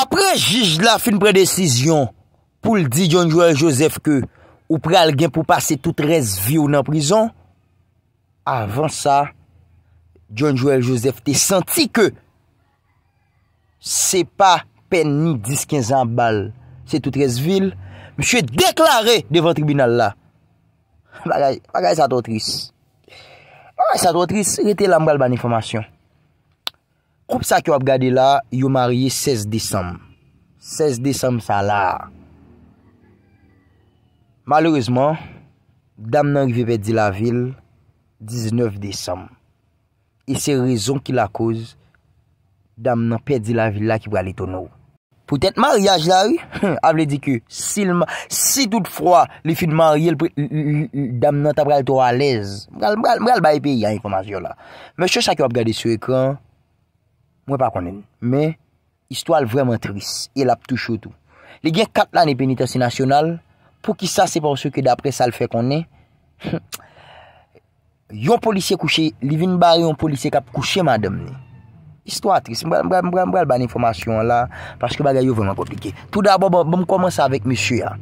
apre jij la fin predesisyon pou l di John Joel Joseph ke ou pre al gen pou pase tout res vi ou nan prizon, avan sa, John Joel Joseph te senti ke se pa pen ni 10-15 an bal se tout res vil, msye deklare devan tribunal la. Bagay sa totris, bagay sa totris, rete lam bal ban informasyon. Koup sa ki wap gade la, yon marye 16 Desem. 16 Desem sa la. Malourezman, dam nan ki vi pe di la vil, 19 Desem. E se rezon ki la kouz, dam nan pe di la vil la ki brale ton nou. Poutet mariage la, avle di ki, si tout fwa, li fi di marye, dam nan ta brale ton walez. Mbral bayi pe, yon informasyon la. Mwen se sa ki wap gade sou ekran, Mwen pa konen, me, histwal vremen tris, el ap tou chotou. Lè gen kat lan e penitensi nasyonal, pou ki sa se pwos yo ke dapre sal fe konen, yon polisye kouche, li vin bar yon polisye kap kouche, madem ne. Histwal tris, mwen bral ban informasyon la, paske baga yo ven man komplike. Tout daba, bom bon, komanse avèk mèsyou ya.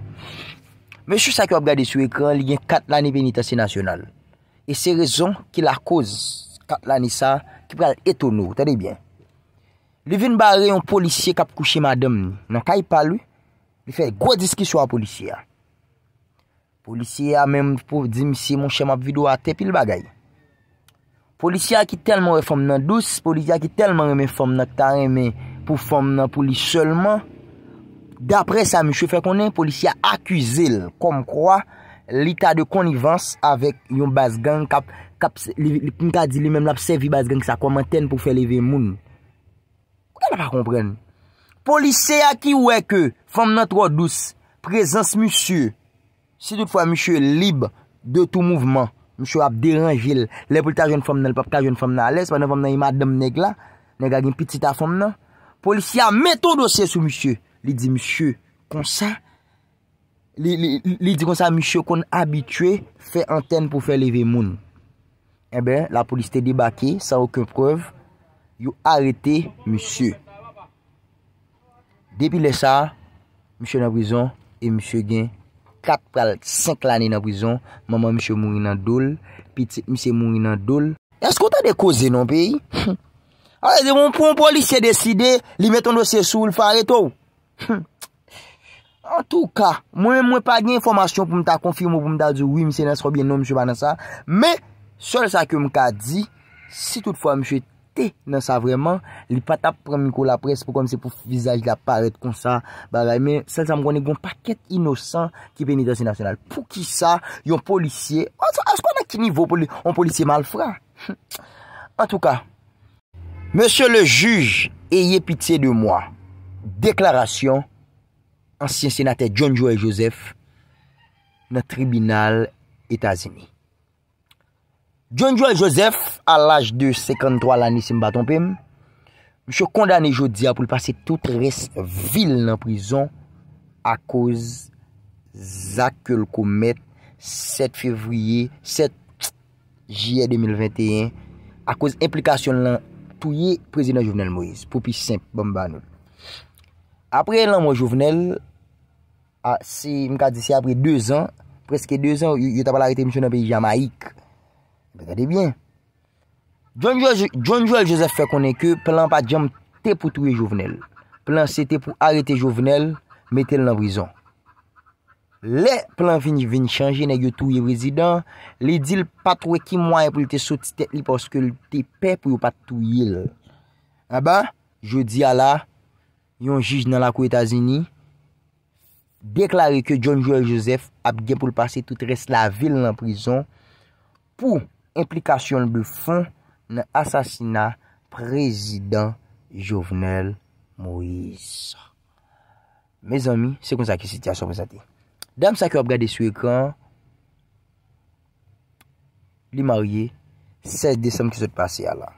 Mèsyou sa ki wap gade sou ekran, lè gen kat lan e penitensi nasyonal. E se rezon ki la koz kat lan esa, ki pral eton nou. Tade bien. li vin barre yon polisye kap kouche madam ni, nan kay palou, li fè gwa diski sou a polisye a. Polisye a menm pou di misi moun chema pvido a tepil bagay. Polisye a ki telman wè fòm nan dous, polisye a ki telman wè mè fòm nan tan wè mè pou fòm nan polisye solman, dapre sa mi chou fè konen, polisye a akuzil kom kwa li ta de konivans avèk yon bazgan kap li pinka di li menm la psevi bazgan ki sa kom anten pou fè leve mouni. pa pa kompren. Polise a ki wè ke, fòm nan tro dous, prezans monsiou, si toutfwa monsiou libe de tout mouvman, monsiou ap deranjil, le pou tarjon fòm nan, le pap tarjon fòm nan alè, se pa nan fòm nan ima adem neg la, neg agin pitita fòm nan, polise a meto dosè sou monsiou, li di monsiou konsa, li di konsa monsiou kon abitue, fè anten pou fè leve moun. Ebe, eh la polise te debake, sa okon prev, yo arete monsiou. Depi le sa, mi se nan brison, e mi se gen 4-5 lani nan brison. Maman mi se mouni nan dole, pi ti mi se mouni nan dole. Esko ta de koze nan peyi? Hm. Awe, zi moun pon polisiye deside, li meton dosye sou, li fare tou. Hm. En tou ka, mwen mwen pa gen informasyon pou mta konfirmou, pou mta di, oui mi se nan srobyen non, nan mi se banan sa. Me, sol sa ke mwen ka di, si tout fwa mi se... nan sa vreman, li pat ap premiko la pres pou kom se pou visaj la paret kon sa ba bay, men, sel sa m konen goun paket inosan ki veni dansi nasional pou ki sa, yon polisye as kon a ki nivou, yon polisye mal fwa hm. en tou ka Monsir le juj eye pite de mwa deklarasyon ansyen senate John Joe et Joseph nan tribunal etazini John Joel Joseph, al laj 2, 53 lani si mba tonpem, mi se kondane jodia pou l'pase tout res vil nan prizon a koz zak ke l koumet 7 fevriye, 7 jye 2021, a koz implikasyon lan touye prezident Jovenel Moïse, poupi semp, bon, bamba nou. Apre lan mwen Jovenel, ah, si mka disi apre 2 an, preske 2 an, yo tabal arite mwen chon nan peyi Jamaik, Mwen gade byen. John Joel Joseph fè konen ke, plan pa jom te pou touye jovenel. Plan se te pou arete jovenel, metel nan vizon. Le, plan fin vin chanje negyo touye vizidan, le di l patouye ki mwen pou l te sotite li porske l te pe pou yo patouye l. A ba, jodi ala, yon jij nan la kou Etazini, deklare ke John Joel Joseph ap gen pou l pase tout res la vil nan vizon pou implikasyon bl foun nan asasina prezident jovenel Moïse. Me zami, se kon zaki siti asop zati. Dam sa ki ob gade su e kan li marye 16 decem ki sot pase ya la.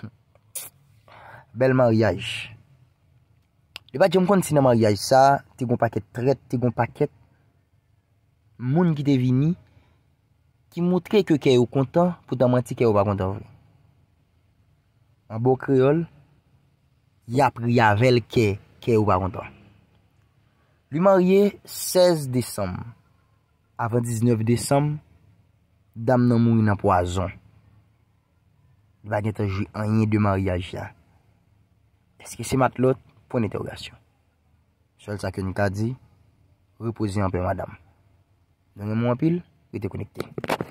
Bel mariage. E ba jom kon si nan mariage sa, te kon paket tret, te kon paket moun ki devini ki mwotre ke ke ou kontan pou damanti ke ou bagondan vwe. An bo kriol, ya priya vel ke ke ou bagondan. Li marye 16 Desem, avan 19 Desem, dam nan moun nan poazon. Li bagen te jwi anye de marye a jya. Eske se mat lot pou neteogasyon. Sol sa ke nika di, repouzi anpe madam. Nan moun apil, rete konekte.